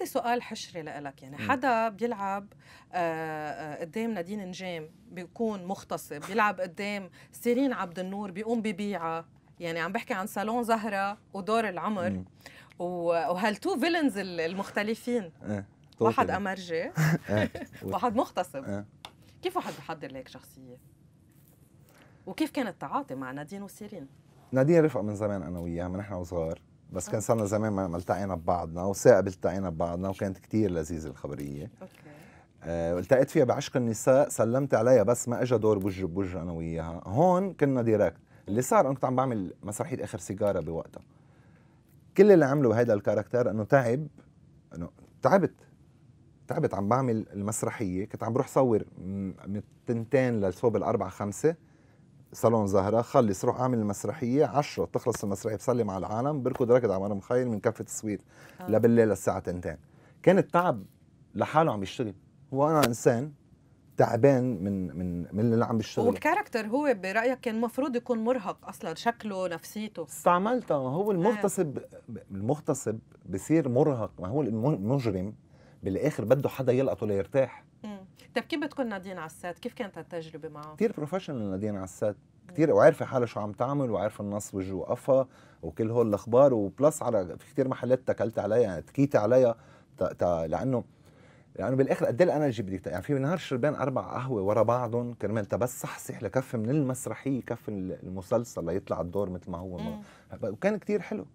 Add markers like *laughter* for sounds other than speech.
عندي سؤال حشري لإلك يعني حدا بيلعب آه، آه، قدام نادين نجام بيكون مغتصب بيلعب قدام سيرين عبد النور بيقوم ببيعها يعني عم بحكي عن صالون زهرة ودور العمر وهالتو فيلنز المختلفين اه. واحد أمرجي *laughs* إيه، *laughs* واحد مغتصب اه. كيف واحد بحضر لك شخصية؟ وكيف كان التعاطي مع نادين وسيرين؟ نادين رفقة من زمان أنا وياها من إحنا وصغار بس آه. كان صرنا زمان ما التقينا ببعضنا وثاقب التقينا ببعضنا وكانت كتير لذيذه الخبريه اوكي آه التقيت فيها بعشق النساء سلمت عليها بس ما اجى دور بوج بوج انا وياها هون كنا ديركت اللي صار انا كنت عم بعمل مسرحيه اخر سيجاره بوقتها كل اللي عمله بهيدا الكاركتر انه تعب انه تعبت تعبت عم بعمل المسرحيه كنت عم بروح صور من التنتين للصوب الاربعه خمسه صالون زهرة خلص روح اعمل المسرحية 10 بتخلص المسرحية بسلم على العالم بركض ركض على مريم خيل من كفة تصوير آه. لبالليل الساعة تنتين كان التعب لحاله عم يشتغل هو انا انسان تعبان من من من اللي عم بيشتغل والكاركتر هو برايك كان المفروض يكون مرهق اصلا شكله نفسيته استعملته ما هو نعم. المغتصب المغتصب بصير مرهق ما هو المجرم بالاخر بده حدا يلقطه ليرتاح م. طيب كيف بتكون نادين عساد كيف كانت التجربه معه كثير بروفيشنال نادين عساد كثير وعارفه حالها شو عم تعمل وعارفه النص وجه وقفها وكل هول الاخبار وبلس على في كثير محلات تكلت عليها يعني تكيت عليها تا تا لانه لانه بالاخر قد ايه الانرجي بدي يعني في بالنهار شربان اربع قهوه ورا بعضهم كرمال تبس صحصح لكف من المسرحيه كف المسلسل ليطلع الدور مثل ما هو وكان كثير حلو